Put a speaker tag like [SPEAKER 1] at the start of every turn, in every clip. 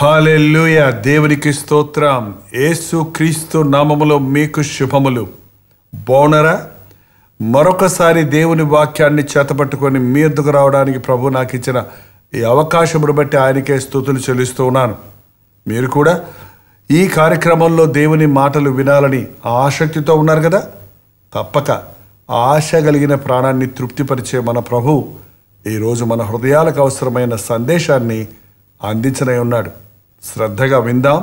[SPEAKER 1] hallelujah దేవునికి స్తోత్రం యేసు క్రీస్తు నామములో మీకు శుభములు బోనరా మరొకసారి దేవుని వాక్యాన్ని చేతపట్టుకొని మీ ఎందుకు రావడానికి ప్రభు నాకు ఇచ్చిన ఈ అవకాశమును బట్టి ఆయనకే స్థుతులు చెల్లిస్తూ ఉన్నాను మీరు కూడా ఈ కార్యక్రమంలో దేవుని మాటలు వినాలని ఆసక్తితో ఉన్నారు కదా తప్పక ఆశ కలిగిన ప్రాణాన్ని తృప్తిపరిచే మన ప్రభు ఈరోజు మన హృదయాలకు అవసరమైన సందేశాన్ని అందించనే ఉన్నాడు శ్రద్ధగా విందాం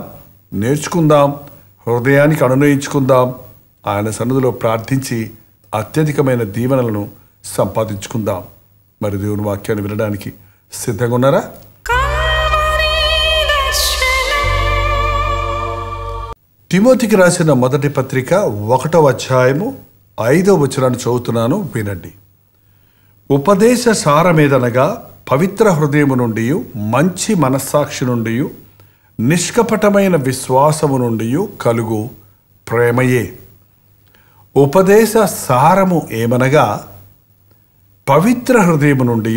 [SPEAKER 1] నేర్చుకుందాం హృదయానికి అనునయించుకుందాం ఆయన సన్నిధిలో ప్రార్థించి అత్యధికమైన దీవెనలను సంపాదించుకుందాం మరి దేవుని వాక్యాన్ని వినడానికి సిద్ధంగా ఉన్నారా తిమోతికి రాసిన మొదటి పత్రిక ఒకటవ అధ్యాయము ఐదవ వచనాన్ని చదువుతున్నాను వినండి ఉపదేశ సారమేదనగా పవిత్ర హృదయము నుండి మంచి మనస్సాక్షి నుండి నిష్కపటమైన విశ్వాసము నుండి కలుగు ప్రేమయే ఉపదేశ సారము ఏమనగా పవిత్ర హృదయము నుండి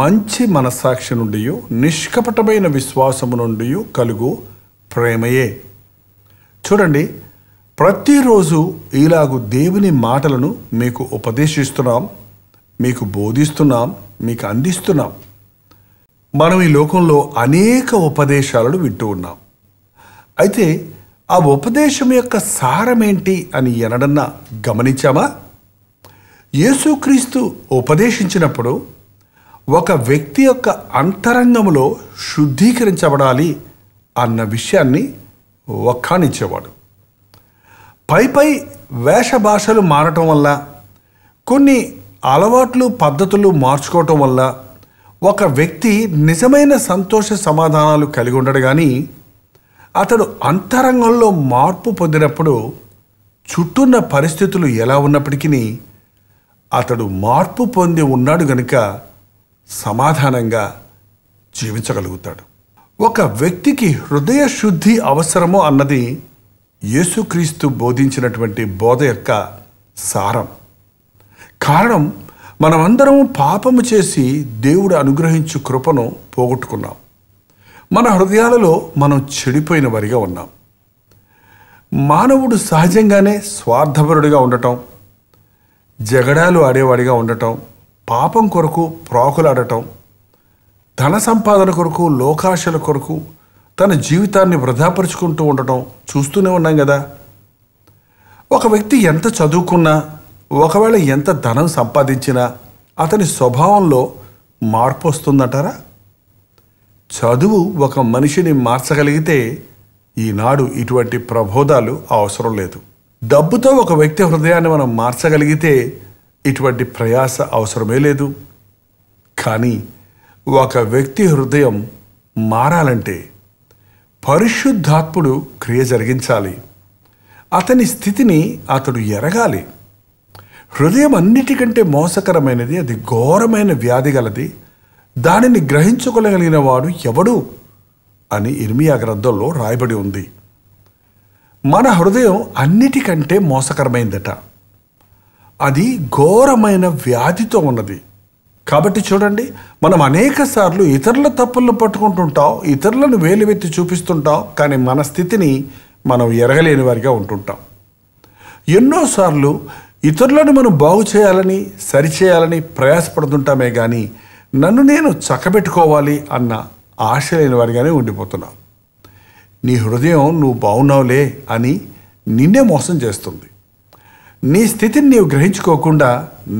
[SPEAKER 1] మంచి మనస్సాక్షి నుండి నిష్కపటమైన విశ్వాసము నుండి కలుగు ప్రేమయే చూడండి ప్రతిరోజు ఇలాగు దేవుని మాటలను మీకు ఉపదేశిస్తున్నాం మీకు బోధిస్తున్నాం మీకు అందిస్తున్నాం మనం ఈ లోకంలో అనేక ఉపదేశాలను వింటూ ఉన్నాం అయితే ఆ ఉపదేశం యొక్క సారమేంటి అని ఎనడన్నా గమనించామా యేసుక్రీస్తు ఉపదేశించినప్పుడు ఒక వ్యక్తి యొక్క అంతరంగంలో శుద్ధీకరించబడాలి అన్న విషయాన్ని ఒక్కానిచ్చేవాడు పై పై వేషభాషలు మారటం వల్ల కొన్ని అలవాట్లు పద్ధతులు మార్చుకోవటం వల్ల ఒక వ్యక్తి నిజమైన సంతోష సమాధానాలు కలిగి ఉండడు కానీ అతడు అంతరంగంలో మార్పు పొందినప్పుడు చుట్టూన్న పరిస్థితులు ఎలా ఉన్నప్పటికీ అతడు మార్పు పొంది ఉన్నాడు గనుక సమాధానంగా జీవించగలుగుతాడు ఒక వ్యక్తికి హృదయ శుద్ధి అవసరమో అన్నది యేసుక్రీస్తు బోధించినటువంటి బోధ యొక్క సారం కారణం మనమందరం పాపము చేసి దేవుడు అనుగ్రహించు కృపను పోగొట్టుకున్నాం మన హృదయాలలో మనం చెడిపోయిన వారిగా ఉన్నాం మానవుడు సహజంగానే స్వార్థపరుడిగా ఉండటం జగడాలు ఆడేవాడిగా ఉండటం పాపం కొరకు ప్రాకులాడటం ధన సంపాదన కొరకు లోకాశల కొరకు తన జీవితాన్ని వృధాపరుచుకుంటూ ఉండటం చూస్తూనే ఉన్నాం కదా ఒక వ్యక్తి ఎంత చదువుకున్నా ఒకవేళ ఎంత ధనం సంపాదించినా అతని స్వభావంలో మార్పు వస్తుందంటారా చదువు ఒక మనిషిని మార్చగలిగితే ఈనాడు ఇటువంటి ప్రబోధాలు అవసరం లేదు డబ్బుతో ఒక వ్యక్తి హృదయాన్ని మనం మార్చగలిగితే ఇటువంటి ప్రయాస అవసరమే లేదు కానీ ఒక వ్యక్తి హృదయం మారాలంటే పరిశుద్ధాత్ముడు క్రియ జరిగించాలి అతని స్థితిని అతడు ఎరగాలి హృదయం అన్నిటికంటే మోసకరమైనది అది ఘోరమైన వ్యాధి గలది దానిని గ్రహించుకోగలిగిన వాడు ఎవడు అని ఇర్మియా గ్రంథంలో రాయబడి ఉంది మన హృదయం అన్నిటికంటే మోసకరమైందట అది ఘోరమైన వ్యాధితో ఉన్నది కాబట్టి చూడండి మనం అనేక సార్లు ఇతరుల తప్పులను పట్టుకుంటుంటాం ఇతరులను వేలువెత్తి చూపిస్తుంటాం కానీ మన స్థితిని మనం ఎరగలేని వారిగా ఉంటుంటాం ఎన్నోసార్లు ఇతరులను మనం బాగు చేయాలని సరిచేయాలని ప్రయాసపడుతుంటామే కానీ నన్ను నేను చక్కబెట్టుకోవాలి అన్న ఆశ లేని వారిగానే ఉండిపోతున్నావు నీ హృదయం నువ్వు బాగున్నావులే అని నిన్నే మోసం చేస్తుంది నీ స్థితిని నీవు గ్రహించుకోకుండా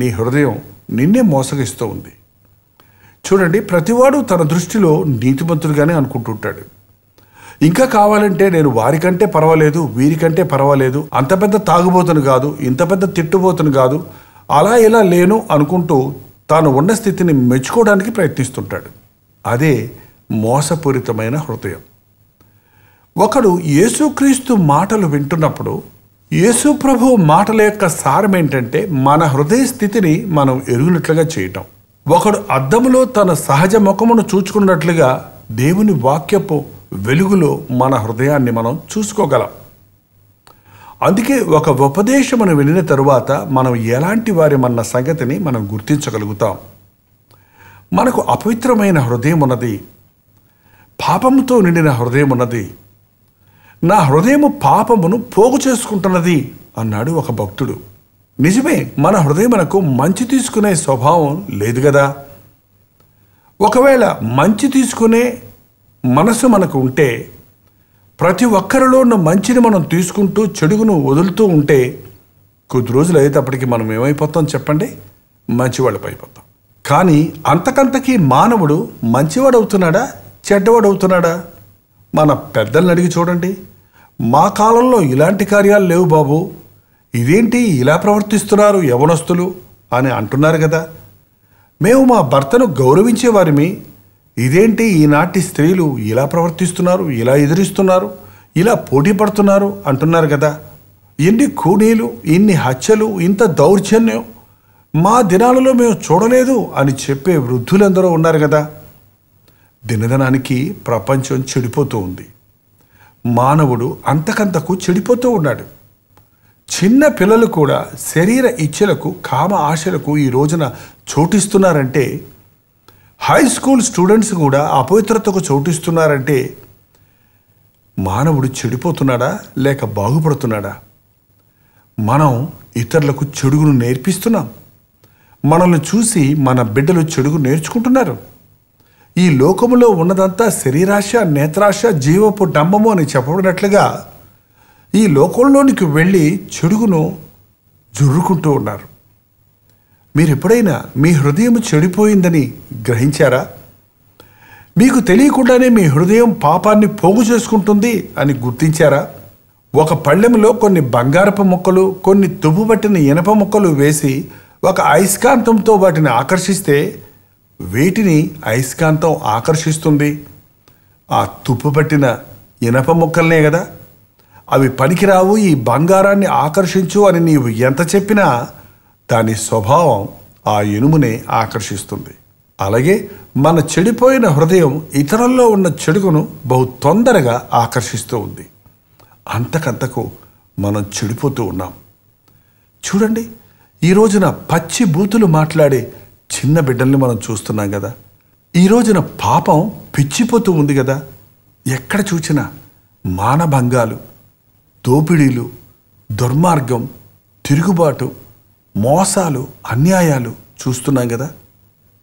[SPEAKER 1] నీ హృదయం నిన్నే మోసగిస్తూ ఉంది చూడండి ప్రతివాడు తన దృష్టిలో నీతిమంతుడుగానే అనుకుంటుంటాడు ఇంకా కావాలంటే నేను వారికంటే పర్వాలేదు వీరికంటే పర్వాలేదు అంత పెద్ద తాగుబోతును కాదు ఇంత పెద్ద తిట్టుబోతును కాదు అలా ఇలా లేను అనుకుంటూ తాను ఉన్న స్థితిని మెచ్చుకోవడానికి ప్రయత్నిస్తుంటాడు అదే మోసపూరితమైన హృదయం ఒకడు యేసుక్రీస్తు మాటలు వింటున్నప్పుడు ప్రభు మాటల యొక్క సారం ఏంటంటే మన హృదయ స్థితిని మనం ఎరుగునట్లుగా చేయటం ఒకడు అద్దంలో తన సహజ ముఖమును చూచుకున్నట్లుగా దేవుని వాక్యపు వెలుగులో మన హృదయాన్ని మనం చూసుకోగలం అందుకే ఒక ఉపదేశం మనం వినిన తరువాత మనం ఎలాంటి వారి మన సంగతిని మనం గుర్తించగలుగుతాం మనకు అపవిత్రమైన హృదయం ఉన్నది పాపంతో నిండిన హృదయం ఉన్నది నా హృదయము పాపమును పోగు చేసుకుంటున్నది అన్నాడు ఒక భక్తుడు నిజమే మన హృదయమునకు మంచి తీసుకునే స్వభావం లేదు కదా ఒకవేళ మంచి తీసుకునే మనసు మనకు ఉంటే ప్రతి ఒక్కరిలో ఉన్న మంచిని మనం తీసుకుంటూ చెడుగును వదులుతూ ఉంటే కొద్ది రోజులు అయ్యేటప్పటికి మనం ఏమైపోతాం చెప్పండి మంచివాడు అయిపోతాం కానీ అంతకంతకీ మానవుడు మంచివాడు అవుతున్నాడా చెడ్డవాడు అవుతున్నాడా మన పెద్దల్ని అడిగి చూడండి మా కాలంలో ఇలాంటి కార్యాలు లేవు బాబు ఇదేంటి ఇలా ప్రవర్తిస్తున్నారు యవనస్తులు అని అంటున్నారు కదా మేము మా భర్తను గౌరవించేవారిమి ఇదేంటి ఈనాటి స్త్రీలు ఇలా ప్రవర్తిస్తున్నారు ఇలా ఎదురిస్తున్నారు ఇలా పోటీ పడుతున్నారు అంటున్నారు కదా ఎన్ని కూనీలు ఇన్ని హత్యలు ఇంత దౌర్జన్యం మా దినాలలో మేము చూడలేదు అని చెప్పే వృద్ధులందరూ ఉన్నారు కదా దినదనానికి ప్రపంచం చెడిపోతూ ఉంది మానవుడు అంతకంతకు చెడిపోతూ ఉన్నాడు చిన్న పిల్లలు కూడా శరీర ఇచ్చలకు కామ ఆశలకు ఈ రోజున చోటిస్తున్నారంటే హై స్కూల్ స్టూడెంట్స్ కూడా అపవిత్రతకు చోటిస్తున్నారంటే మానవుడు చెడిపోతున్నాడా లేక బాగుపడుతున్నాడా మనం ఇతరులకు చెడుగును నేర్పిస్తున్నాం మనల్ని చూసి మన బిడ్డలు చెడుగు నేర్చుకుంటున్నారు ఈ లోకములో ఉన్నదంతా శరీరాశ నేత్రాశ జీవపు డంబము అని చెప్పబడినట్లుగా ఈ లోకంలోనికి వెళ్ళి చెడుగును జుర్రుకుంటూ ఉన్నారు మీరెప్పుడైనా మీ హృదయం చెడిపోయిందని గ్రహించారా మీకు తెలియకుండానే మీ హృదయం పాపాన్ని పోగు చేసుకుంటుంది అని గుర్తించారా ఒక పళ్ళెంలో కొన్ని బంగారపు ముక్కలు కొన్ని తుప్పు పట్టిన ఇనప ముక్కలు వేసి ఒక అయస్కాంతంతో వాటిని ఆకర్షిస్తే వీటిని అయస్కాంతం ఆకర్షిస్తుంది ఆ తుప్పు పట్టిన ఇనప ముక్కలనే కదా అవి పనికిరావు ఈ బంగారాన్ని ఆకర్షించు అని నీవు ఎంత చెప్పినా దాని స్వభావం ఆ ఇనుమునే ఆకర్షిస్తుంది అలాగే మన చెడిపోయిన హృదయం ఇతరుల్లో ఉన్న చెడుకును బహు తొందరగా ఆకర్షిస్తూ ఉంది అంతకంతకు మనం చెడిపోతూ ఉన్నాం చూడండి ఈ రోజున పచ్చి బూతులు మాట్లాడే చిన్న బిడ్డల్ని మనం చూస్తున్నాం కదా ఈ రోజున పాపం పిచ్చిపోతూ ఉంది కదా ఎక్కడ చూసినా మానభంగాలు దోపిడీలు దుర్మార్గం తిరుగుబాటు మోసాలు అన్యాయాలు చూస్తున్నాం కదా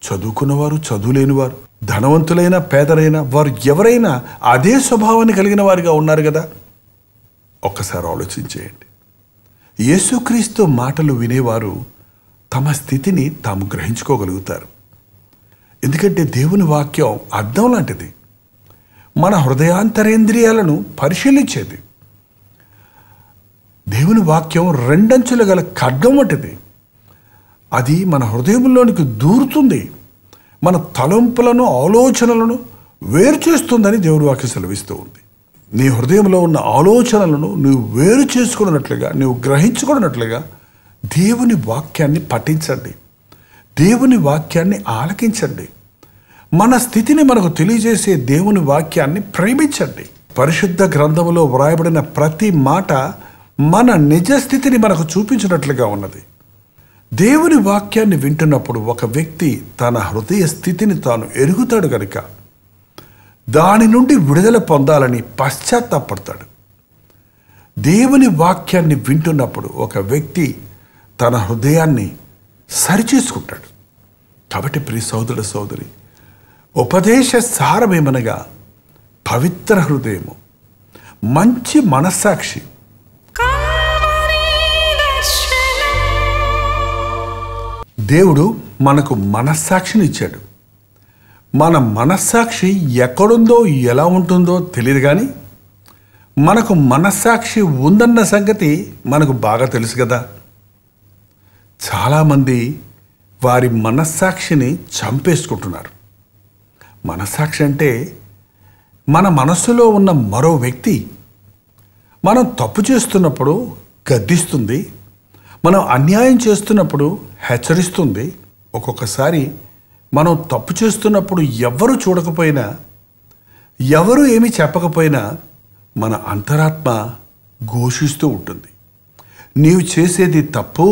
[SPEAKER 1] చదువుకున్నవారు చదువులేనివారు ధనవంతులైన పేదలైన వారు ఎవరైనా అదే స్వభావాన్ని కలిగిన వారిగా ఉన్నారు కదా ఒక్కసారి ఆలోచించేయండి యేసుక్రీస్తు మాటలు వినేవారు తమ స్థితిని తాము గ్రహించుకోగలుగుతారు ఎందుకంటే దేవుని వాక్యం అర్థం లాంటిది మన హృదయాంతరేంద్రియాలను పరిశీలించేది దేవుని వాక్యం రెండంచులు గల ఖడ్గం వంటిది అది మన హృదయంలోనికి దూరుతుంది మన తలంపులను ఆలోచనలను వేరు చేస్తుందని దేవుడి వాక్యం సెలవిస్తూ ఉంది నీ హృదయంలో ఉన్న ఆలోచనలను నువ్వు వేరు చేసుకున్నట్లుగా నువ్వు గ్రహించుకున్నట్లుగా దేవుని వాక్యాన్ని పఠించండి దేవుని వాక్యాన్ని ఆలకించండి మన స్థితిని మనకు తెలియజేసే దేవుని వాక్యాన్ని ప్రేమించండి పరిశుద్ధ గ్రంథంలో వ్రాయబడిన ప్రతి మాట మన నిజస్థితిని మనకు చూపించినట్లుగా ఉన్నది దేవుని వాక్యాన్ని వింటున్నప్పుడు ఒక వ్యక్తి తన హృదయ స్థితిని తాను ఎరుగుతాడు కనుక దాని నుండి విడుదల పొందాలని పశ్చాత్తాపడతాడు దేవుని వాక్యాన్ని వింటున్నప్పుడు ఒక వ్యక్తి తన హృదయాన్ని సరిచేసుకుంటాడు కాబట్టి ప్రి సోదరుడు సోదరి ఉపదేశ సారమేమనగా పవిత్ర హృదయము మంచి మనస్సాక్షి దేవుడు మనకు మనస్సాక్షిని ఇచ్చాడు మన మనస్సాక్షి ఎక్కడుందో ఎలా ఉంటుందో తెలియదు కానీ మనకు మనస్సాక్షి ఉందన్న సంగతి మనకు బాగా తెలుసు కదా చాలామంది వారి మనస్సాక్షిని చంపేసుకుంటున్నారు మనస్సాక్షి అంటే మన మనస్సులో ఉన్న మరో వ్యక్తి మనం తప్పు చేస్తున్నప్పుడు గద్దిస్తుంది మనం అన్యాయం చేస్తున్నప్పుడు హెచ్చరిస్తుంది ఒక్కొక్కసారి మనం తప్పు చేస్తున్నప్పుడు ఎవరు చూడకపోయినా ఎవరు ఏమి చెప్పకపోయినా మన అంతరాత్మ ఘోషిస్తూ ఉంటుంది నీవు చేసేది తప్పు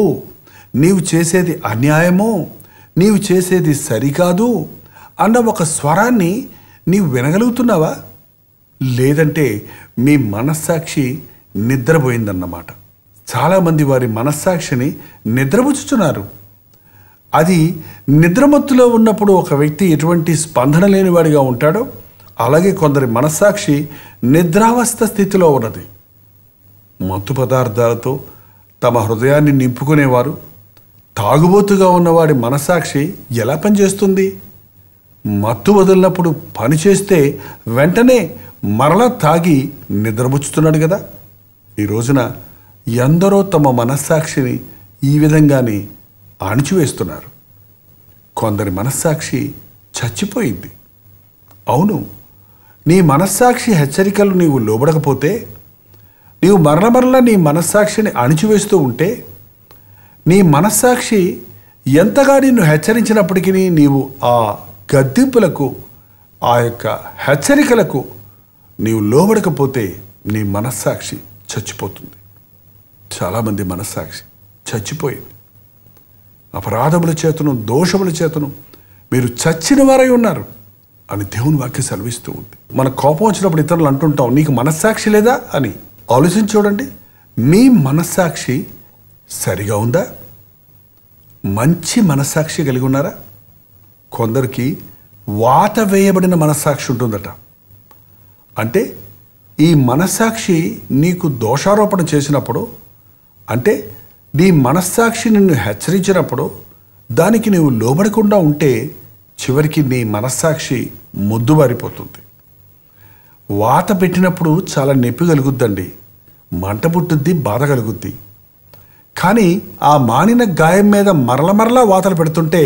[SPEAKER 1] నీవు చేసేది అన్యాయము నీవు చేసేది సరికాదు అన్న ఒక స్వరాన్ని నీవు వినగలుగుతున్నావా లేదంటే మీ మనస్సాక్షి నిద్రపోయిందన్నమాట చాలామంది వారి మనస్సాక్షిని నిద్రపుచ్చుచున్నారు అది నిద్రమత్తులో ఉన్నప్పుడు ఒక వ్యక్తి ఎటువంటి స్పందన లేనివాడిగా ఉంటాడో అలాగే కొందరి మనస్సాక్షి నిద్రావస్థ స్థితిలో ఉన్నది మత్తు పదార్థాలతో తమ హృదయాన్ని నింపుకునేవారు తాగుబోతుగా ఉన్నవాడి మనస్సాక్షి ఎలా పనిచేస్తుంది మత్తు వదిలినప్పుడు పని చేస్తే వెంటనే మరలా తాగి నిద్రపుచ్చుతున్నాడు కదా ఈ రోజున ఎందరో తమ మనస్సాక్షిని ఈ విధంగానే అణిచివేస్తున్నారు కొందరి మనస్సాక్షి చచ్చిపోయింది అవును నీ మనస్సాక్షి హెచ్చరికలు నీవు లోబడకపోతే నీవు మరణమరణ నీ మనస్సాక్షిని అణిచివేస్తూ ఉంటే నీ మనస్సాక్షి ఎంతగా నిన్ను హెచ్చరించినప్పటికీ నీవు ఆ గద్దింపులకు ఆ యొక్క హెచ్చరికలకు నీవు లోబడకపోతే నీ మనస్సాక్షి చచ్చిపోతుంది చాలామంది మనస్సాక్షి చచ్చిపోయింది అపరాధముల చేతను దోషముల చేతను మీరు చచ్చిన వారై ఉన్నారు అని దేవుని వాక్య సెలవిస్తూ ఉంది మన కోపం వచ్చినప్పుడు ఇతరులు అంటుంటాం నీకు మనస్సాక్షి లేదా అని ఆలోచించి చూడండి మీ మనస్సాక్షి సరిగా ఉందా మంచి మనస్సాక్షి కలిగి ఉన్నారా కొందరికి వాత వేయబడిన మనస్సాక్షి ఉంటుందట అంటే ఈ మనస్సాక్షి నీకు దోషారోపణ చేసినప్పుడు అంటే నీ మనస్సాక్షి నిన్ను హెచ్చరించినప్పుడు దానికి నీవు లోబడకుండా ఉంటే చివరికి నీ మనస్సాక్షి ముద్దుబారిపోతుంది వాత పెట్టినప్పుడు చాలా నొప్పి కలుగుద్దండి మంట పుట్టుద్ది బాధ కలుగుద్ది కానీ ఆ మానిన గాయం మీద మరల మరలా వాతలు పెడుతుంటే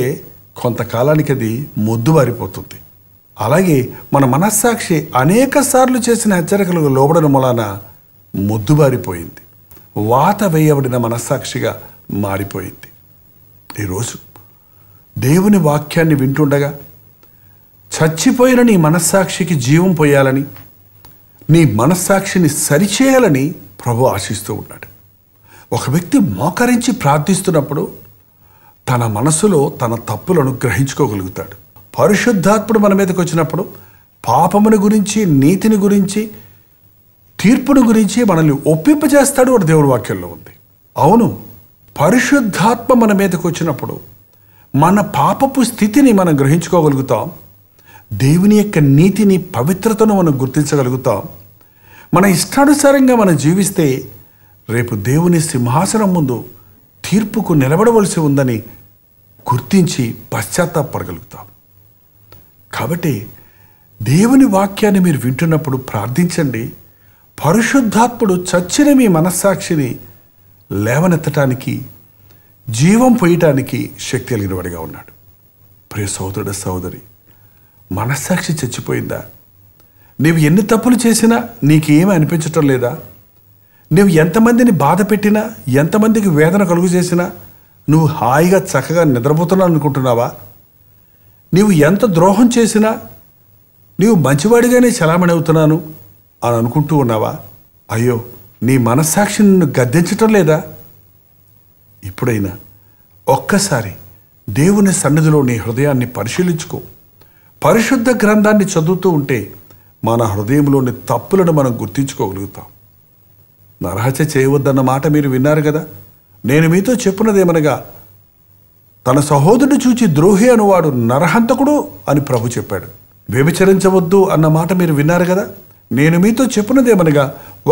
[SPEAKER 1] కొంతకాలానికి అది మొద్దుబారిపోతుంది అలాగే మన మనస్సాక్షి అనేక సార్లు చేసిన హెచ్చరికలకు లోబడడం మూలాన ముద్దుబారిపోయింది వాత వేయబడిన మనస్సాక్షిగా మారిపోయింది ఈరోజు దేవుని వాక్యాన్ని వింటుండగా చచ్చిపోయిన నీ మనస్సాక్షికి జీవం పోయాలని నీ మనస్సాక్షిని సరిచేయాలని ప్రభు ఆశిస్తూ ఉన్నాడు ఒక వ్యక్తి మోకరించి ప్రార్థిస్తున్నప్పుడు తన మనసులో తన తప్పులను గ్రహించుకోగలుగుతాడు పరిశుద్ధాత్ముడు మన మీదకి వచ్చినప్పుడు పాపముని గురించి నీతిని గురించి తీర్పును గురించి మనల్ని ఒప్పింపజేస్తాడు చేస్తాడు అని దేవుడి వాక్యంలో ఉంది అవును పరిశుద్ధాత్మ మన మీదకు వచ్చినప్పుడు మన పాపపు స్థితిని మనం గ్రహించుకోగలుగుతాం దేవుని యొక్క నీతిని పవిత్రతను మనం గుర్తించగలుగుతాం మన ఇష్టానుసారంగా మనం జీవిస్తే రేపు దేవుని సింహాసనం ముందు తీర్పుకు నిలబడవలసి ఉందని గుర్తించి పశ్చాత్తాపడగలుగుతాం కాబట్టి దేవుని వాక్యాన్ని మీరు వింటున్నప్పుడు ప్రార్థించండి పరిశుద్ధాత్ముడు చచ్చిన మీ మనస్సాక్షిని లేవనెత్తటానికి జీవం పోయటానికి శక్తి కలిగినవాడిగా ఉన్నాడు ప్రియ సోదరుడు సోదరి మనస్సాక్షి చచ్చిపోయిందా నీవు ఎన్ని తప్పులు చేసినా నీకేమీ అనిపించటం లేదా నువ్వు ఎంతమందిని బాధ పెట్టినా ఎంతమందికి వేదన కలుగు చేసినా నువ్వు హాయిగా చక్కగా నిద్రపోతున్నావు అనుకుంటున్నావా నీవు ఎంత ద్రోహం చేసినా నీవు మంచివాడిగానే చలామణి అవుతున్నాను అని అనుకుంటూ ఉన్నావా అయ్యో నీ మనస్సాక్షి నిన్ను గద్దించటం లేదా ఇప్పుడైనా ఒక్కసారి దేవుని సన్నిధిలో నీ హృదయాన్ని పరిశీలించుకో పరిశుద్ధ గ్రంథాన్ని చదువుతూ ఉంటే మన హృదయంలోని తప్పులను మనం గుర్తించుకోగలుగుతాం నరహత్య చేయవద్దన్న మాట మీరు విన్నారు కదా నేను మీతో చెప్పినదేమనగా తన సహోదరుని చూచి ద్రోహి అనువాడు నరహంతకుడు అని ప్రభు చెప్పాడు వ్యభిచరించవద్దు అన్న మాట మీరు విన్నారు కదా నేను మీతో చెప్పినదేమనగా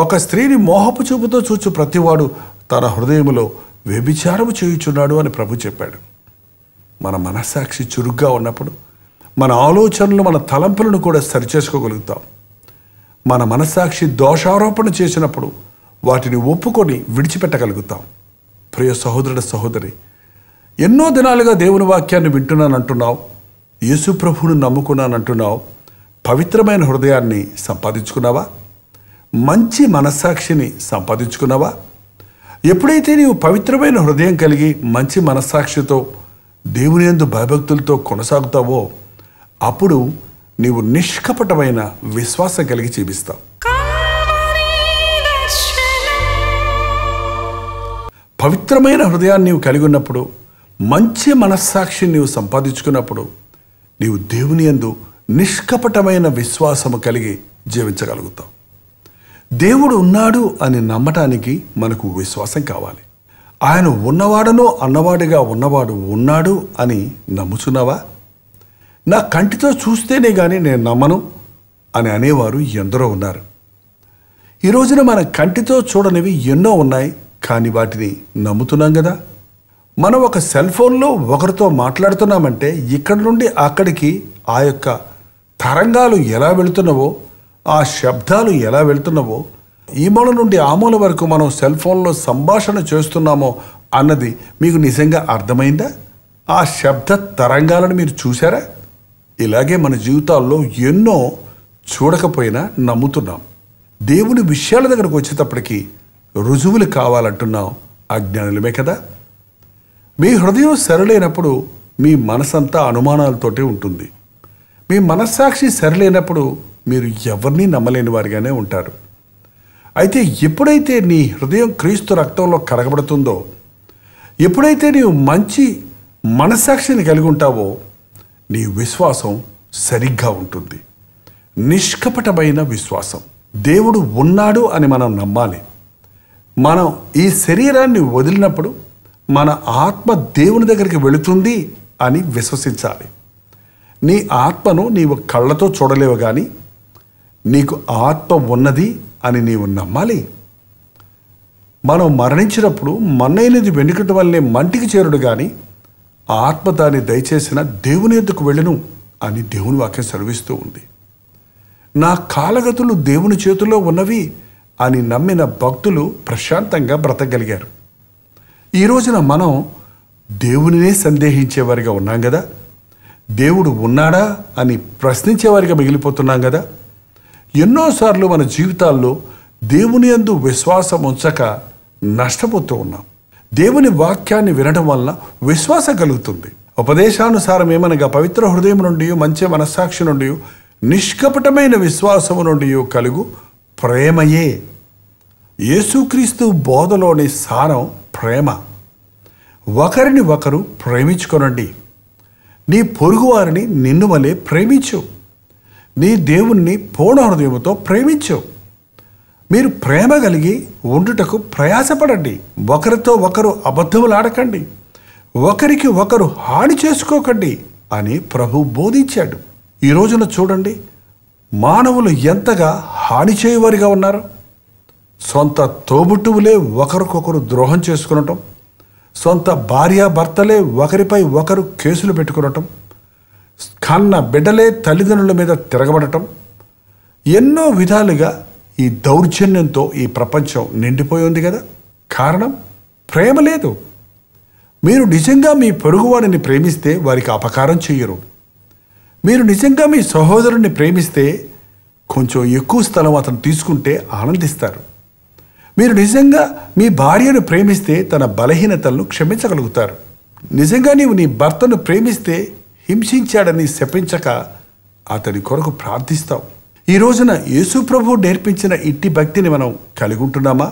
[SPEAKER 1] ఒక స్త్రీని మోహపు చూపుతో చూచు ప్రతివాడు తన హృదయంలో వ్యభిచారము చేయుచున్నాడు అని ప్రభు చెప్పాడు మన మనస్సాక్షి చురుగ్గా ఉన్నప్పుడు మన ఆలోచనలు మన తలంపులను కూడా సరిచేసుకోగలుగుతాం మన మనస్సాక్షి దోషారోపణ చేసినప్పుడు వాటిని ఒప్పుకొని విడిచిపెట్టగలుగుతాం ప్రియ సహోదరుడు సహోదరి ఎన్నో దినాలుగా దేవుని వాక్యాన్ని వింటున్నానంటున్నావు యేసుప్రభువును నమ్ముకున్నానంటున్నావు పవిత్రమైన హృదయాన్ని సంపాదించుకున్నావా మంచి మనస్సాక్షిని సంపాదించుకున్నావా ఎప్పుడైతే నీవు పవిత్రమైన హృదయం కలిగి మంచి మనస్సాక్షితో దేవుని ఎందు భయభక్తులతో కొనసాగుతావో అప్పుడు నీవు నిష్కపటమైన విశ్వాసం కలిగి చూపిస్తావు పవిత్రమైన హృదయాన్ని నీవు కలిగి ఉన్నప్పుడు మంచి మనస్సాక్షిని నీవు సంపాదించుకున్నప్పుడు నీవు దేవుని ఎందు నిష్కపటమైన విశ్వాసము కలిగి జీవించగలుగుతాం దేవుడు ఉన్నాడు అని నమ్మటానికి మనకు విశ్వాసం కావాలి ఆయన ఉన్నవాడనో అన్నవాడిగా ఉన్నవాడు ఉన్నాడు అని నమ్ముచున్నావా నా కంటితో చూస్తేనే కానీ నేను నమ్మను అని అనేవారు ఎందరో ఉన్నారు ఈ రోజున మన కంటితో చూడనివి ఎన్నో ఉన్నాయి కానీ వాటిని నమ్ముతున్నాం కదా మనం ఒక సెల్ ఫోన్లో ఒకరితో మాట్లాడుతున్నామంటే ఇక్కడ నుండి అక్కడికి ఆ యొక్క తరంగాలు ఎలా వెళుతున్నవో ఆ శబ్దాలు ఎలా వెళుతున్నవో ఈ మూల నుండి ఆ మూల వరకు మనం సెల్ ఫోన్లో సంభాషణ చేస్తున్నామో అన్నది మీకు నిజంగా అర్థమైందా ఆ శబ్ద తరంగాలను మీరు చూసారా ఇలాగే మన జీవితాల్లో ఎన్నో చూడకపోయినా నమ్ముతున్నాం దేవుని విషయాల దగ్గరకు వచ్చేటప్పటికి రుజువులు కావాలంటున్నాం అజ్ఞానులమే కదా మీ హృదయం సరళైనప్పుడు మీ మనసంతా అనుమానాలతోటే ఉంటుంది మీ మనస్సాక్షి సరిలేనప్పుడు మీరు ఎవరిని నమ్మలేని వారిగానే ఉంటారు అయితే ఎప్పుడైతే నీ హృదయం క్రీస్తు రక్తంలో కడగబడుతుందో ఎప్పుడైతే నీవు మంచి మనస్సాక్షిని కలిగి ఉంటావో నీ విశ్వాసం సరిగ్గా ఉంటుంది నిష్కపటమైన విశ్వాసం దేవుడు ఉన్నాడు అని మనం నమ్మాలి మనం ఈ శరీరాన్ని వదిలినప్పుడు మన ఆత్మ దేవుని దగ్గరికి వెళుతుంది అని విశ్వసించాలి నీ ఆత్మను నీవు కళ్ళతో చూడలేవు కానీ నీకు ఆత్మ ఉన్నది అని నీవు నమ్మాలి మనం మరణించినప్పుడు మన్నైనది వెనుకటి వల్లే మంటికి చేరుడు కానీ ఆత్మ దాన్ని దయచేసిన దేవుని ఎద్దుకు వెళ్ళను అని దేవుని వాక్యం సర్వీస్తూ ఉంది నా కాలగతులు దేవుని చేతుల్లో ఉన్నవి అని నమ్మిన భక్తులు ప్రశాంతంగా బ్రతకగలిగారు ఈ రోజున మనం దేవునినే సందేహించేవారిగా ఉన్నాం కదా దేవుడు ఉన్నాడా అని ప్రశ్నించే వారిగా మిగిలిపోతున్నాం కదా ఎన్నోసార్లు మన జీవితాల్లో దేవుని అందు విశ్వాసం ఉంచక నష్టపోతూ ఉన్నాం దేవుని వాక్యాన్ని వినడం వలన విశ్వాసం కలుగుతుంది ఉపదేశానుసారం ఏమనగా పవిత్ర హృదయం నుండి మంచి మనస్సాక్షి నుండి నిష్కపటమైన విశ్వాసము నుండి కలుగు ప్రేమయే యేసుక్రీస్తు బోధలోని సారం ప్రేమ ఒకరిని ఒకరు ప్రేమించుకొనండి నీ పొరుగువారిని నిన్ను వలె ప్రేమించు నీ దేవుణ్ణి పూర్ణహృదయముతో ప్రేమించు మీరు ప్రేమ కలిగి ఉండుటకు ప్రయాసపడండి ఒకరితో ఒకరు అబద్ధములాడకండి ఒకరికి ఒకరు హాని చేసుకోకండి అని ప్రభు బోధించాడు ఈ రోజున చూడండి మానవులు ఎంతగా హాని చేయవారిగా ఉన్నారు సొంత తోబుట్టువులే ఒకరికొకరు ద్రోహం చేసుకునటం సొంత భార్యాభర్తలే ఒకరిపై ఒకరు కేసులు పెట్టుకునటం కన్న బిడ్డలే తల్లిదండ్రుల మీద తిరగబడటం ఎన్నో విధాలుగా ఈ దౌర్జన్యంతో ఈ ప్రపంచం నిండిపోయి ఉంది కదా కారణం ప్రేమ లేదు మీరు నిజంగా మీ పొరుగువాడిని ప్రేమిస్తే వారికి అపకారం చేయరు మీరు నిజంగా మీ సహోదరుణ్ణి ప్రేమిస్తే కొంచెం ఎక్కువ స్థలం అతను తీసుకుంటే ఆనందిస్తారు మీరు నిజంగా మీ భార్యను ప్రేమిస్తే తన బలహీనతలను క్షమించగలుగుతారు నిజంగా నీవు నీ భర్తను ప్రేమిస్తే హింసించాడని శపించక అతని కొరకు ప్రార్థిస్తావు ఈ రోజున యేసు ప్రభు నేర్పించిన ఇట్టి భక్తిని మనం కలిగి ఉంటున్నామా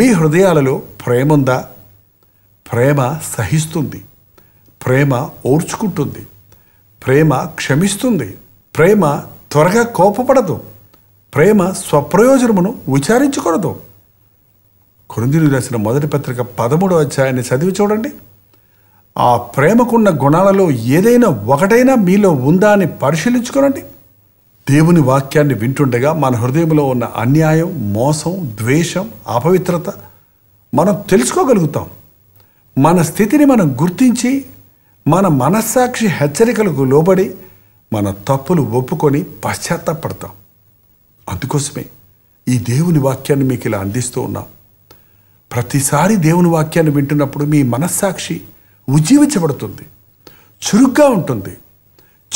[SPEAKER 1] మీ హృదయాలలో ప్రేమ ఉందా ప్రేమ సహిస్తుంది ప్రేమ ఓర్చుకుంటుంది ప్రేమ క్షమిస్తుంది ప్రేమ త్వరగా కోపపడదు ప్రేమ స్వప్రయోజనమును విచారించకూడదు కొరిందీలు రాసిన మొదటి పత్రిక పదమూడు అధ్యాయాన్ని చదివి చూడండి ఆ ప్రేమకున్న గుణాలలో ఏదైనా ఒకటైనా మీలో ఉందా అని పరిశీలించుకోనండి దేవుని వాక్యాన్ని వింటుండగా మన హృదయంలో ఉన్న అన్యాయం మోసం ద్వేషం అపవిత్రత మనం తెలుసుకోగలుగుతాం మన స్థితిని మనం గుర్తించి మన మనస్సాక్షి హెచ్చరికలకు లోబడి మన తప్పులు ఒప్పుకొని పశ్చాత్తాపడతాం అందుకోసమే ఈ దేవుని వాక్యాన్ని మీకు ఇలా అందిస్తూ ఉన్నాం ప్రతిసారి దేవుని వాక్యాన్ని వింటున్నప్పుడు మీ మనస్సాక్షి ఉజ్జీవించబడుతుంది చురుగ్గా ఉంటుంది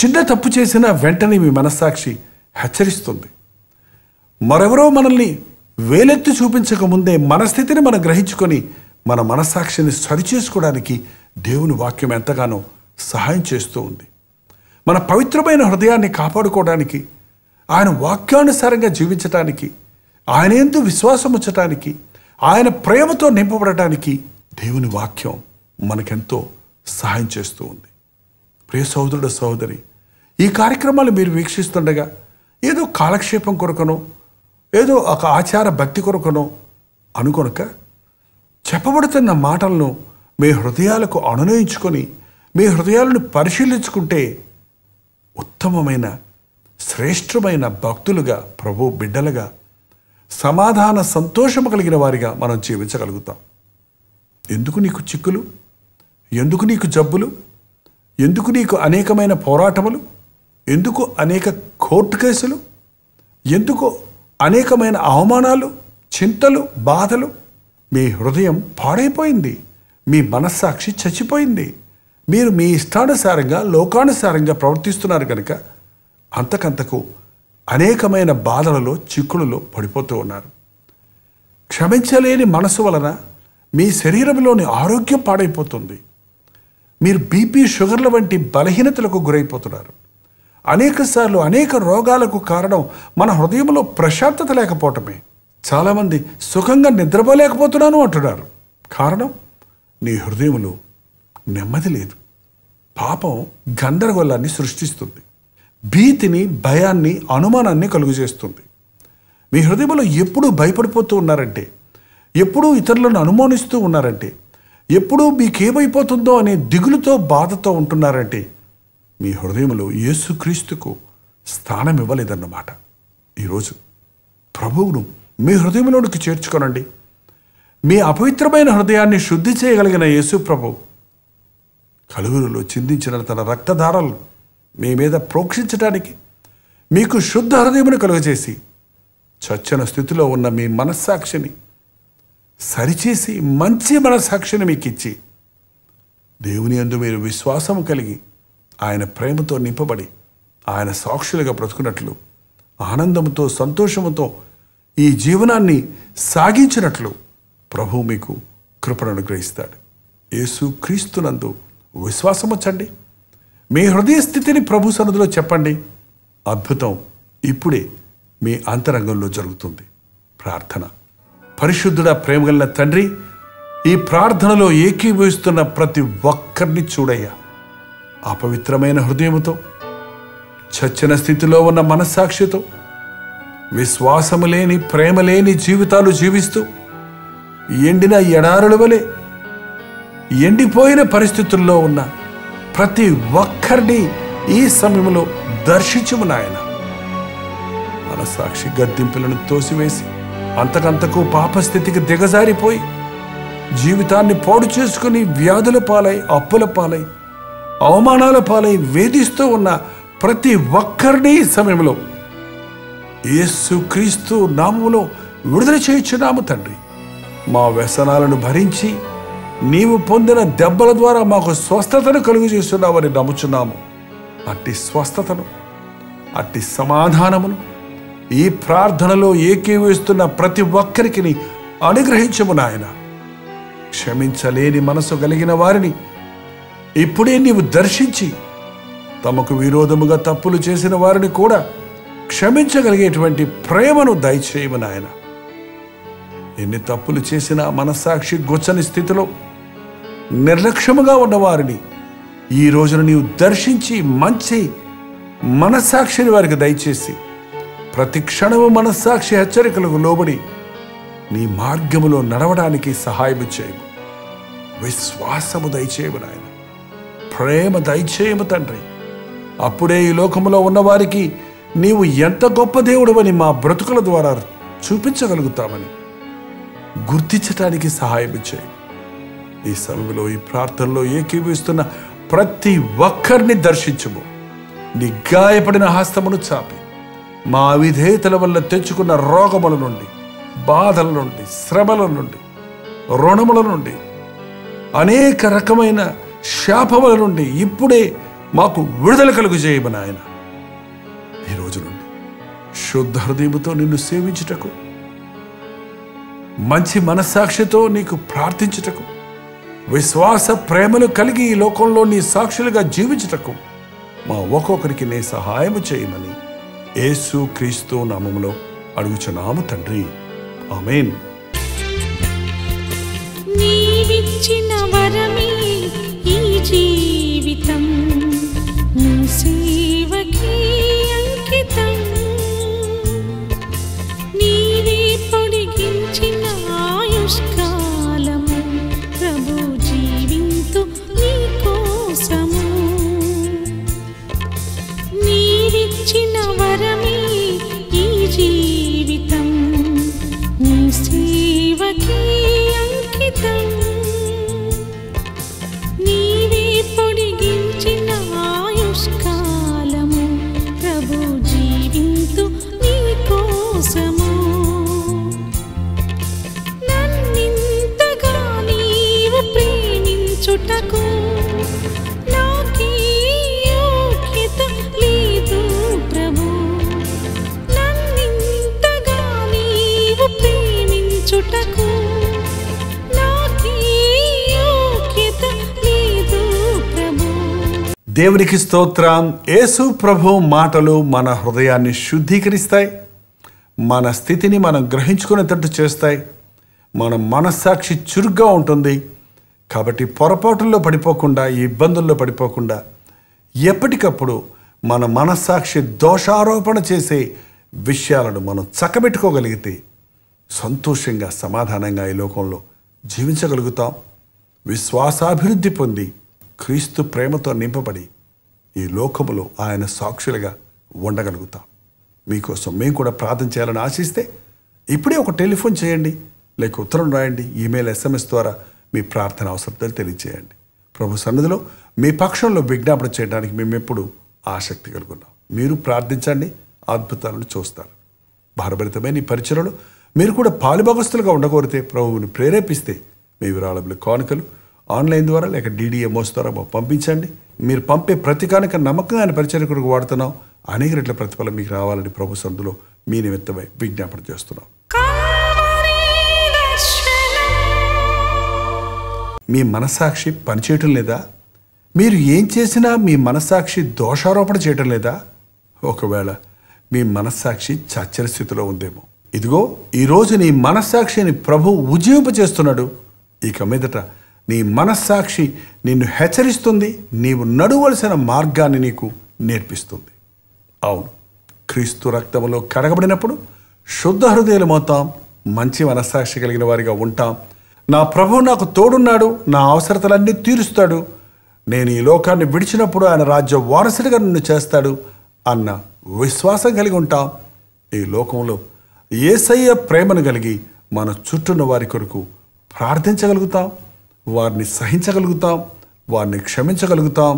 [SPEAKER 1] చిన్న తప్పు చేసినా వెంటనే మీ మనస్సాక్షి హెచ్చరిస్తుంది మరెవరో మనల్ని వేలెత్తి చూపించకముందే ముందే మనస్థితిని మనం గ్రహించుకొని మన మనస్సాక్షిని సరిచేసుకోవడానికి దేవుని వాక్యం ఎంతగానో సహాయం చేస్తూ ఉంది మన పవిత్రమైన హృదయాన్ని కాపాడుకోవడానికి ఆయన వాక్యానుసారంగా జీవించటానికి ఆయన ఎందు విశ్వాసం ఉంచటానికి ఆయన ప్రేమతో నింపబడటానికి దేవుని వాక్యం మనకెంతో సహాయం చేస్తూ ఉంది ప్రియ సోదరుడు సోదరి ఈ కార్యక్రమాలు మీరు వీక్షిస్తుండగా ఏదో కాలక్షేపం కొరకనో ఏదో ఒక ఆచార భక్తి కొరకనో అనుకొనక చెప్పబడుతున్న మాటలను మీ హృదయాలకు అనునయించుకొని మీ హృదయాలను పరిశీలించుకుంటే ఉత్తమమైన శ్రేష్టమైన భక్తులుగా ప్రభు బిడ్డలుగా సమాధాన సంతోషము కలిగిన వారిగా మనం జీవించగలుగుతాం ఎందుకు నీకు చిక్కులు ఎందుకు నీకు జబ్బులు ఎందుకు నీకు అనేకమైన పోరాటములు ఎందుకు అనేక కోర్టు కేసులు ఎందుకు అనేకమైన అవమానాలు చింతలు బాధలు మీ హృదయం పాడైపోయింది మీ మనస్సాక్షి చచ్చిపోయింది మీరు మీ ఇష్టానుసారంగా లోకానుసారంగా ప్రవర్తిస్తున్నారు కనుక అంతకంతకు అనేకమైన బాధలలో చిక్కులలో పడిపోతూ ఉన్నారు క్షమించలేని మనసు వలన మీ శరీరంలోని ఆరోగ్యం పాడైపోతుంది మీరు బీపీ షుగర్ల వంటి బలహీనతలకు గురైపోతున్నారు అనేకసార్లు అనేక రోగాలకు కారణం మన హృదయంలో ప్రశాంతత లేకపోవటమే చాలామంది సుఖంగా నిద్రపోలేకపోతున్నాను అంటున్నారు కారణం నీ హృదయంలో నెమ్మది లేదు పాపం గందరగోళాన్ని సృష్టిస్తుంది భీతిని భయాన్ని అనుమానాన్ని కలుగజేస్తుంది మీ హృదయంలో ఎప్పుడు భయపడిపోతూ ఉన్నారంటే ఎప్పుడూ ఇతరులను అనుమానిస్తూ ఉన్నారంటే ఎప్పుడు మీకేమైపోతుందో అనే దిగులుతో బాధతో ఉంటున్నారంటే మీ హృదయంలో యేసుక్రీస్తుకు స్థానం ఇవ్వలేదన్నమాట ఈరోజు ప్రభువును మీ హృదయంలోనికి చేర్చుకోనండి మీ అపవిత్రమైన హృదయాన్ని శుద్ధి చేయగలిగిన యేసు ప్రభు కలువురులో చిందించిన తన రక్తధారలు మీ మీద ప్రోక్షించటానికి మీకు శుద్ధ హృదయమును కలుగజేసి చచ్చన స్థితిలో ఉన్న మీ మనస్సాక్షిని సరిచేసి మంచి మనస్సాక్షిని మీకు ఇచ్చి దేవుని అందు మీరు విశ్వాసం కలిగి ఆయన ప్రేమతో నింపబడి ఆయన సాక్షులుగా బ్రతుకున్నట్లు ఆనందంతో సంతోషంతో ఈ జీవనాన్ని సాగించినట్లు ప్రభు మీకు కృపణను గ్రహిస్తాడు యేసు క్రీస్తునందు విశ్వాసం వచ్చండి మీ హృదయ స్థితిని ప్రభు సన్నిధిలో చెప్పండి అద్భుతం ఇప్పుడే మీ అంతరంగంలో జరుగుతుంది ప్రార్థన పరిశుద్ధుడ ప్రేమగల తండ్రి ఈ ప్రార్థనలో ఏకీభవిస్తున్న ప్రతి ఒక్కరిని చూడయ్యా అపవిత్రమైన హృదయముతో చచ్చిన స్థితిలో ఉన్న మనస్సాక్షితో విశ్వాసము లేని ప్రేమ లేని జీవితాలు జీవిస్తూ ఎండిన ఎడారుల వలె ఎండిపోయిన పరిస్థితుల్లో ఉన్న ప్రతి ఒక్కరిని ఈ సమయంలో దర్శించము నాయన మన సాక్షి గద్దెంపులను తోసివేసి అంతకంతకు పాపస్థితికి దిగజారిపోయి జీవితాన్ని పాడు చేసుకుని వ్యాధుల పాలై అప్పుల పాలై అవమానాల పాలై వేధిస్తూ ఉన్న ప్రతి ఒక్కరిని సమయంలో యేసుక్రీస్తు నామములో విడుదల చేయించున్నాము తండ్రి మా వ్యసనాలను భరించి నీవు పొందిన దెబ్బల ద్వారా మాకు స్వస్థతను కలుగు చేస్తున్నావని నమ్ముచున్నాము అట్టి స్వస్థతను అట్టి సమాధానమును ఈ ప్రార్థనలో ఏకీవిస్తున్న ప్రతి ఒక్కరికి అనుగ్రహించము నాయన క్షమించలేని మనసు కలిగిన వారిని ఇప్పుడే నీవు దర్శించి తమకు విరోధముగా తప్పులు చేసిన వారిని కూడా క్షమించగలిగేటువంటి ప్రేమను దయచేయము నాయనా ఎన్ని తప్పులు చేసినా మనస్సాక్షి గొచ్చని స్థితిలో నిర్లక్ష్యముగా ఉన్నవారిని ఈ రోజున నీవు దర్శించి మంచి మనస్సాక్షిని వారికి దయచేసి ప్రతి క్షణము మనస్సాక్షి హెచ్చరికలకు లోబడి నీ మార్గములో నడవడానికి సహాయము చేయము విశ్వాసము దయచేయము నాయన ప్రేమ దయచేయము తండ్రి అప్పుడే ఈ లోకంలో ఉన్నవారికి నీవు ఎంత గొప్ప దేవుడవని మా బ్రతుకుల ద్వారా చూపించగలుగుతామని గుర్తించడానికి సహాయం చేయి ఈ సభలో ఈ ప్రార్థనలో ఏకీభవిస్తున్న ప్రతి ఒక్కరిని దర్శించము నీ గాయపడిన హస్తమును చాపి మా విధేయతల వల్ల తెచ్చుకున్న రోగముల నుండి బాధల నుండి శ్రమల నుండి రుణముల నుండి అనేక రకమైన శాపముల నుండి ఇప్పుడే మాకు విడుదల కలుగు చేయమని ఆయన ఈరోజు నుండి శుద్ధ హృదయముతో నిన్ను సేవించుటకు మంచి మనస్సాక్షితో నీకు ప్రార్థించుటకు విశ్వాస ప్రేమలు కలిగి ఈ లోకంలో నీ సాక్షులుగా జీవించుటకు మా ఒక్కొక్కరికి నీ సహాయం చేయమని యేసు క్రీస్తు నామములో అడుగుచున్నాము తండ్రి ఆమెన్ జీవితం సేవకి అంకితం times దేవునికి స్తోత్రం యేసు ప్రభు మాటలు మన హృదయాన్ని శుద్ధీకరిస్తాయి మన స్థితిని మనం గ్రహించుకునేటట్టు చేస్తాయి మన మనస్సాక్షి చురుగ్గా ఉంటుంది కాబట్టి పొరపాటుల్లో పడిపోకుండా ఇబ్బందుల్లో పడిపోకుండా ఎప్పటికప్పుడు మన మనస్సాక్షి దోషారోపణ చేసే విషయాలను మనం చక్కబెట్టుకోగలిగితే సంతోషంగా సమాధానంగా ఈ లోకంలో జీవించగలుగుతాం విశ్వాసాభివృద్ధి పొంది క్రీస్తు ప్రేమతో నింపబడి ఈ లోకములో ఆయన సాక్షులుగా ఉండగలుగుతాం మీకోసం మేము కూడా ప్రార్థన చేయాలని ఆశిస్తే ఇప్పుడే ఒక టెలిఫోన్ చేయండి లేక ఉత్తరం రాయండి ఈమెయిల్ ఎస్ఎంఎస్ ద్వారా మీ ప్రార్థన అవసరతలు తెలియచేయండి ప్రభు సన్నిధిలో మీ పక్షంలో విజ్ఞాపన చేయడానికి మేము ఎప్పుడు ఆసక్తి కలుగున్నాం మీరు ప్రార్థించండి అద్భుతాలను చూస్తారు భారభరితమైన ఈ పరిచయలో మీరు కూడా పాలుభగస్తులుగా ఉండకూరితే ప్రభువుని ప్రేరేపిస్తే మీ విరాళములు కానుకలు ఆన్లైన్ ద్వారా లేక డిడిఎంఓస్ ద్వారా మాకు పంపించండి మీరు పంపే ప్రతి కనుక నమ్మకంగా ఆయన పరిచర్యకుడికి వాడుతున్నాం అనేక రెట్ల ప్రతిఫలం మీకు రావాలని ప్రభు సందులో మీ నిమిత్తమై విజ్ఞాపన చేస్తున్నాం మీ మనస్సాక్షి పనిచేయటం లేదా మీరు ఏం చేసినా మీ మనస్సాక్షి దోషారోపణ చేయటం లేదా ఒకవేళ మీ మనస్సాక్షి చచ్చని స్థితిలో ఉందేమో ఇదిగో ఈరోజు నీ మనస్సాక్షిని ప్రభు ఉజ్జీవింప చేస్తున్నాడు ఇక మీదట నీ మనస్సాక్షి నిన్ను హెచ్చరిస్తుంది నీవు నడువలసిన మార్గాన్ని నీకు నేర్పిస్తుంది అవును క్రీస్తు రక్తంలో కడగబడినప్పుడు శుద్ధ హృదయాలు మోతాం మంచి మనస్సాక్షి కలిగిన వారిగా ఉంటాం నా ప్రభు నాకు తోడున్నాడు నా అవసరతలన్నీ తీరుస్తాడు నేను ఈ లోకాన్ని విడిచినప్పుడు ఆయన రాజ్య వారసుడిగా నిన్ను చేస్తాడు అన్న విశ్వాసం కలిగి ఉంటాం ఈ లోకంలో ఏసయ్య ప్రేమను కలిగి మన ఉన్న వారి కొరకు ప్రార్థించగలుగుతాం వారిని సహించగలుగుతాం వారిని క్షమించగలుగుతాం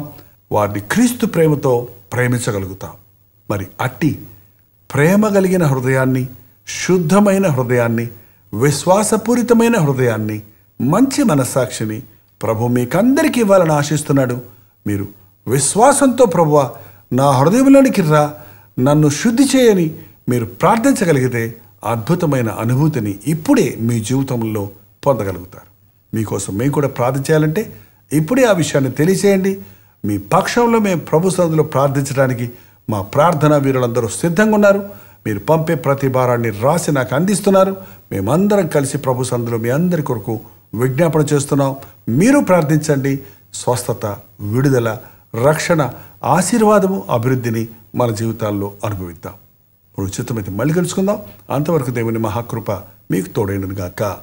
[SPEAKER 1] వారిని క్రీస్తు ప్రేమతో ప్రేమించగలుగుతాం మరి అట్టి ప్రేమ కలిగిన హృదయాన్ని శుద్ధమైన హృదయాన్ని విశ్వాసపూరితమైన హృదయాన్ని మంచి మనస్సాక్షిని ప్రభు మీకందరికీ ఇవ్వాలని ఆశిస్తున్నాడు మీరు విశ్వాసంతో ప్రభు నా హృదయంలోనికి రా నన్ను శుద్ధి చేయని మీరు ప్రార్థించగలిగితే అద్భుతమైన అనుభూతిని ఇప్పుడే మీ జీవితంలో పొందగలుగుతారు మీకోసం మేము కూడా ప్రార్థన చేయాలంటే ఇప్పుడే ఆ విషయాన్ని తెలియచేయండి మీ పక్షంలో మేము ప్రభు సన్నిధిలో ప్రార్థించడానికి మా ప్రార్థన వీరులందరూ సిద్ధంగా ఉన్నారు మీరు పంపే ప్రతి భారాన్ని రాసి నాకు అందిస్తున్నారు మేమందరం కలిసి ప్రభు సందులో మీ అందరి కొరకు విజ్ఞాపన చేస్తున్నాం మీరు ప్రార్థించండి స్వస్థత విడుదల రక్షణ ఆశీర్వాదము అభివృద్ధిని మన జీవితాల్లో అనుభవిద్దాం ఉచితమైతే మళ్ళీ కలుసుకుందాం అంతవరకు దేవుని మహాకృప మీకు తోడైనను గాక